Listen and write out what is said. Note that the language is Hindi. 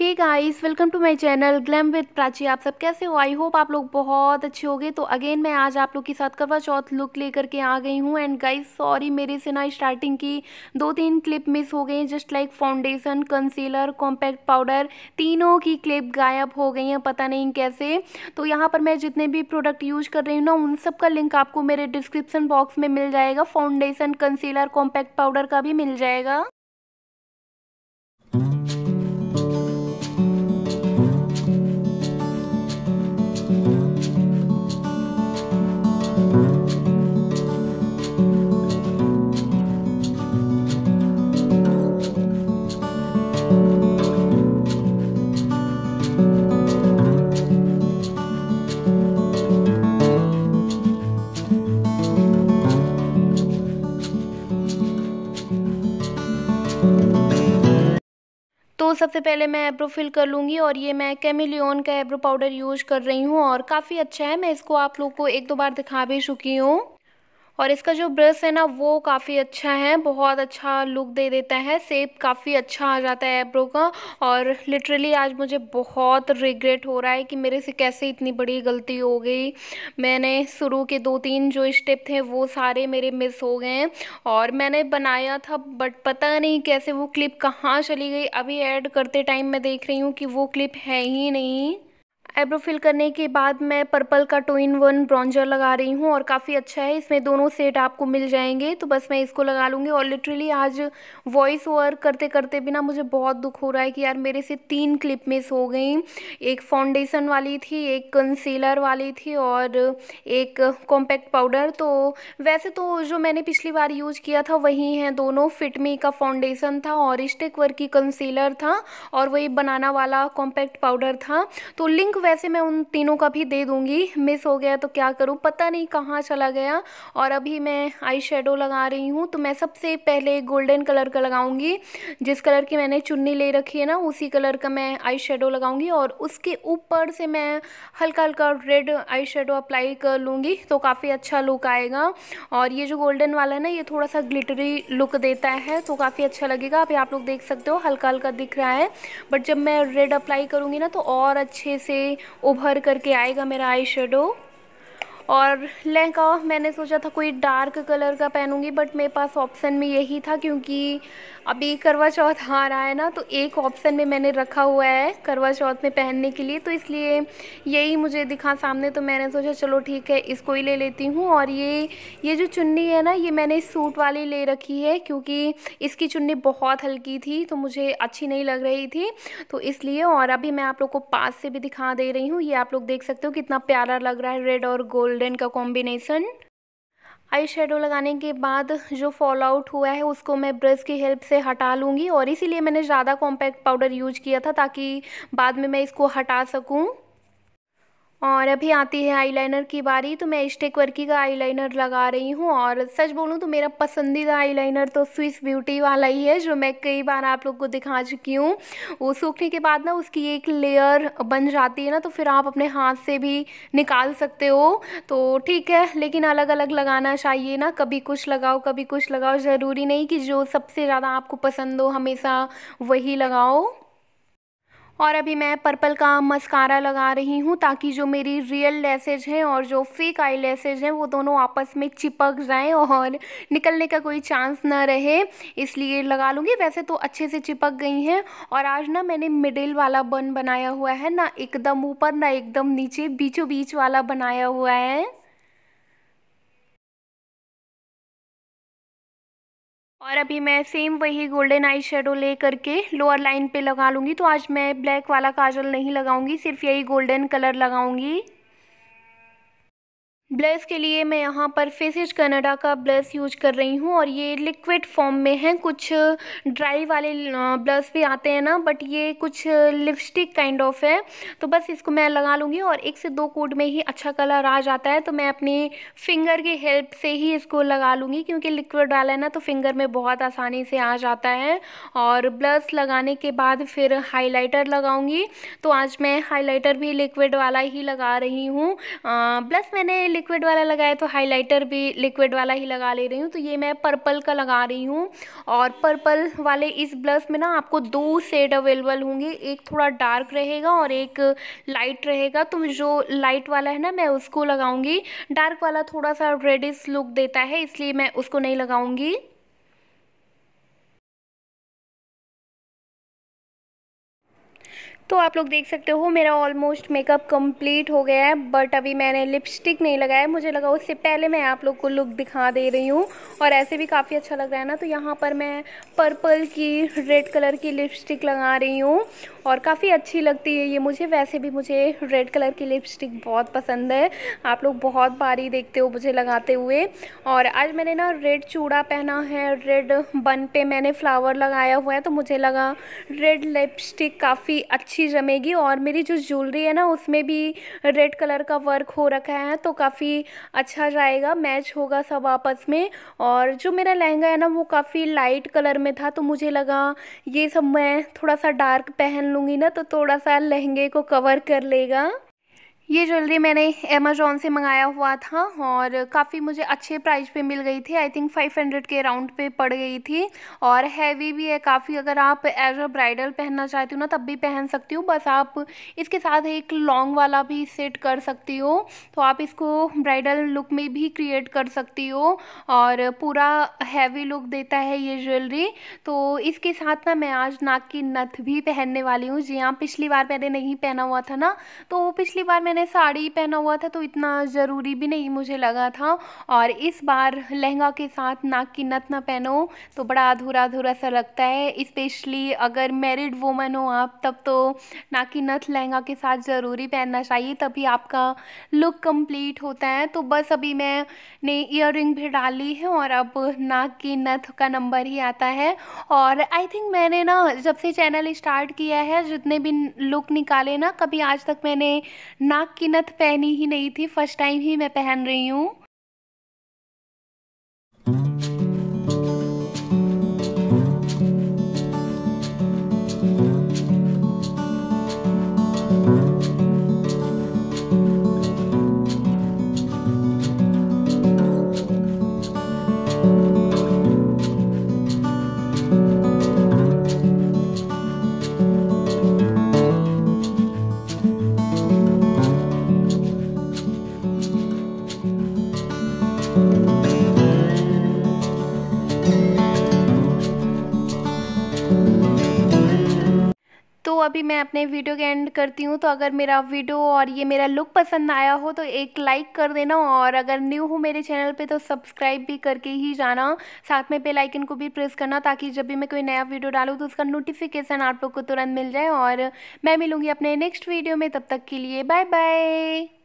hey guys welcome to my channel glam with Prachi आप सब कैसे हो आई होप आप लोग बहुत अच्छे होगे तो अगेन मैं आज आप लोग के साथ करवा चौथ लुक लेकर के आ गई हूँ एंड गाइस सॉरी मेरे से ना स्टार्टिंग की दो तीन क्लिप मिस हो गई just like foundation concealer compact powder तीनों की क्लिप गायब हो गई हैं पता नहीं कैसे तो यहाँ पर मैं जितने भी प्रोडक्ट यूज कर रही हूँ ना उन सब का लिंक आपको मेरे डिस्क्रिप्सन बॉक्स में मिल जाएगा फाउंडेशन कंसीलर कॉम्पैक्ट पाउडर का भी मिल जाएगा सबसे पहले मैं एब्रो फिल कर लूँगी और ये मैं कैमिलियन का एब्रो पाउडर यूज़ कर रही हूँ और काफ़ी अच्छा है मैं इसको आप लोग को एक दो बार दिखा भी चुकी हूँ और इसका जो ब्रश है ना वो काफ़ी अच्छा है बहुत अच्छा लुक दे देता है सेप काफ़ी अच्छा आ जाता है आईब्रो का और लिटरली आज मुझे बहुत रिग्रेट हो रहा है कि मेरे से कैसे इतनी बड़ी गलती हो गई मैंने शुरू के दो तीन जो स्टेप थे वो सारे मेरे मिस हो गए और मैंने बनाया था बट पता नहीं कैसे वो क्लिप कहाँ चली गई अभी ऐड करते टाइम मैं देख रही हूँ कि वो क्लिप है ही नहीं एब्रो फिल करने के बाद मैं पर्पल का टू इन वन ब्रॉन्जर लगा रही हूँ और काफ़ी अच्छा है इसमें दोनों सेट आपको मिल जाएंगे तो बस मैं इसको लगा लूँगी और लिटरली आज वॉइस ओवर करते करते भी ना मुझे बहुत दुख हो रहा है कि यार मेरे से तीन क्लिप मिस हो गई एक फाउंडेशन वाली थी एक कंसीलर वाली थी और एक कॉम्पैक्ट पाउडर तो वैसे तो जो मैंने पिछली बार यूज़ किया था वही है दोनों फिटमी का फाउंडेशन था और स्टिक वर्क की कंसीलर था और वही बनाना वाला कॉम्पैक्ट पाउडर था तो लिंक वैसे मैं उन तीनों का भी दे दूंगी मिस हो गया तो क्या करूँ पता नहीं कहाँ चला गया और अभी मैं आई शेडो लगा रही हूँ तो मैं सबसे पहले गोल्डन कलर का लगाऊंगी जिस कलर की मैंने चुन्नी ले रखी है ना उसी कलर का मैं आई शेडो लगाऊंगी और उसके ऊपर से मैं हल्का हल्का रेड आई शेडो अप्लाई कर लूँगी तो काफ़ी अच्छा लुक आएगा और ये जो गोल्डन वाला है ना ये थोड़ा सा ग्लिटरी लुक देता है तो काफ़ी अच्छा लगेगा अभी आप लोग देख सकते हो हल्का हल्का दिख रहा है बट जब मैं रेड अप्लाई करूँगी ना तो और अच्छे से उभर करके आएगा मेरा आई शेडो और लहंगा मैंने सोचा था कोई डार्क कलर का पहनूंगी बट मेरे पास ऑप्शन में यही था क्योंकि अभी करवा चौथ आ रहा है ना तो एक ऑप्शन में मैंने रखा हुआ है करवा चौथ में पहनने के लिए तो इसलिए यही मुझे दिखा सामने तो मैंने सोचा चलो ठीक है इसको ही ले लेती हूँ और ये ये जो चुन्नी है ना ये मैंने सूट वाली ले रखी है क्योंकि इसकी चुन्नी बहुत हल्की थी तो मुझे अच्छी नहीं लग रही थी तो इसलिए और अभी मैं आप लोग को पास से भी दिखा दे रही हूँ ये आप लोग देख सकते हो कितना प्यारा लग रहा है रेड और गोल्ड गोल्डन का कॉम्बिनेसन आई शेडो लगाने के बाद जो फॉल आउट हुआ है उसको मैं ब्रश की हेल्प से हटा लूँगी और इसीलिए मैंने ज़्यादा कॉम्पैक्ट पाउडर यूज किया था ताकि बाद में मैं इसको हटा सकूँ और अभी आती है आईलाइनर की बारी तो मैं स्टेक वर्की का आईलाइनर लगा रही हूँ और सच बोलूँ तो मेरा पसंदीदा आईलाइनर तो स्विस ब्यूटी वाला ही है जो मैं कई बार आप लोग को दिखा चुकी हूँ वो सूखने के बाद ना उसकी एक लेयर बन जाती है ना तो फिर आप अपने हाथ से भी निकाल सकते हो तो ठीक है लेकिन अलग अलग लगाना चाहिए ना कभी कुछ लगाओ कभी कुछ लगाओ ज़रूरी नहीं कि जो सबसे ज़्यादा आपको पसंद हो हमेशा वही लगाओ और अभी मैं पर्पल का मस्कारा लगा रही हूँ ताकि जो मेरी रियल लेसेज हैं और जो फेक आई लेसेज हैं वो दोनों आपस में चिपक जाएँ और निकलने का कोई चांस ना रहे इसलिए लगा लूँगी वैसे तो अच्छे से चिपक गई हैं और आज ना मैंने मिडिल वाला बन बनाया हुआ है ना एकदम ऊपर ना एकदम नीचे बीचों बीच वाला बनाया हुआ है और अभी मैं सेम वही गोल्डन आई शेडो ले करके लोअर लाइन पे लगा लूँगी तो आज मैं ब्लैक वाला काजल नहीं लगाऊंगी सिर्फ यही गोल्डन कलर लगाऊंगी ब्लश के लिए मैं यहाँ पर फेसिज कनाडा का ब्लश यूज कर रही हूँ और ये लिक्विड फॉर्म में है कुछ ड्राई वाले ब्लश भी आते हैं ना बट ये कुछ लिपस्टिक काइंड ऑफ है तो बस इसको मैं लगा लूँगी और एक से दो कोट में ही अच्छा कलर आ जाता है तो मैं अपने फिंगर की हेल्प से ही इसको लगा लूँगी क्योंकि लिक्विड वाला है ना तो फिंगर में बहुत आसानी से आ जाता है और ब्लश लगाने के बाद फिर हाईलाइटर लगाऊँगी तो आज मैं हाईलाइटर भी लिक्विड वाला ही लगा रही हूँ ब्लस मैंने लिक्विड वाला लगाया तो हाइलाइटर भी लिक्विड वाला ही लगा ले रही हूँ तो ये मैं पर्पल का लगा रही हूँ और पर्पल वाले इस ब्लश में ना आपको दो सेड अवेलेबल होंगे एक थोड़ा डार्क रहेगा और एक लाइट रहेगा तो जो लाइट वाला है ना मैं उसको लगाऊंगी डार्क वाला थोड़ा सा रेडिश लुक देता है इसलिए मैं उसको नहीं लगाऊंगी तो आप लोग देख सकते हो मेरा ऑलमोस्ट मेकअप कंप्लीट हो गया है बट अभी मैंने लिपस्टिक नहीं लगाया मुझे लगा उससे पहले मैं आप लोग को लुक दिखा दे रही हूँ और ऐसे भी काफ़ी अच्छा लग रहा है ना तो यहाँ पर मैं पर्पल की रेड कलर की लिपस्टिक लगा रही हूँ और काफ़ी अच्छी लगती है ये मुझे वैसे भी मुझे रेड कलर की लिपस्टिक बहुत पसंद है आप लोग बहुत बारी देखते हो मुझे लगाते हुए और आज मैंने ना रेड चूड़ा पहना है रेड बन पे मैंने फ्लावर लगाया हुआ है तो मुझे लगा रेड लिपस्टिक काफ़ी अच्छी अच्छी जमेगी और मेरी जो ज्वेलरी है ना उसमें भी रेड कलर का वर्क हो रखा है तो काफ़ी अच्छा जाएगा मैच होगा सब आपस में और जो मेरा लहंगा है ना वो काफ़ी लाइट कलर में था तो मुझे लगा ये सब मैं थोड़ा सा डार्क पहन लूँगी ना तो थोड़ा सा लहंगे को कवर कर लेगा ये ज्वेलरी मैंने अमेज़ोन से मंगाया हुआ था और काफ़ी मुझे अच्छे प्राइस पे मिल गई थी आई थिंक 500 के अराउंड पे पड़ गई थी और हैवी भी है काफ़ी अगर आप एज अ ब्राइडल पहनना चाहती हो ना तब भी पहन सकती हो बस आप इसके साथ एक लॉन्ग वाला भी सेट कर सकती हो तो आप इसको ब्राइडल लुक में भी क्रिएट कर सकती हो और पूरा हैवी लुक देता है ये ज्वेलरी तो इसके साथ ना मैं आज नाक की नथ भी पहनने वाली हूँ जी हाँ पिछली बार मैंने नहीं पहना हुआ था ना तो पिछली बार मैंने मैंने साड़ी पहना हुआ था तो इतना ज़रूरी भी नहीं मुझे लगा था और इस बार लहंगा के साथ नाक की नथ ना पहनो तो बड़ा अधूरा अधूरा सा लगता है इस्पेशली अगर मैरिड वूमन हो आप तब तो नाक की नथ लहंगा के साथ ज़रूरी पहनना चाहिए तभी आपका लुक कंप्लीट होता है तो बस अभी मैंने इयर भी डाल ली है और अब नाक की नथ का नंबर ही आता है और आई थिंक मैंने ना जब से चैनल स्टार्ट किया है जितने भी लुक निकाले ना कभी आज तक मैंने नाक की नथ पहनी ही नहीं थी फर्स्ट टाइम ही मैं पहन रही हूँ तो अभी मैं अपने वीडियो के एंड करती हूँ तो अगर मेरा वीडियो और ये मेरा लुक पसंद आया हो तो एक लाइक कर देना और अगर न्यू हो मेरे चैनल पे तो सब्सक्राइब भी करके ही जाना साथ में बेल आइकन को भी प्रेस करना ताकि जब भी मैं कोई नया वीडियो डालूँ तो उसका नोटिफिकेशन आप लोग को तुरंत मिल जाए और मैं मिलूँगी अपने नेक्स्ट वीडियो में तब तक के लिए बाय बाय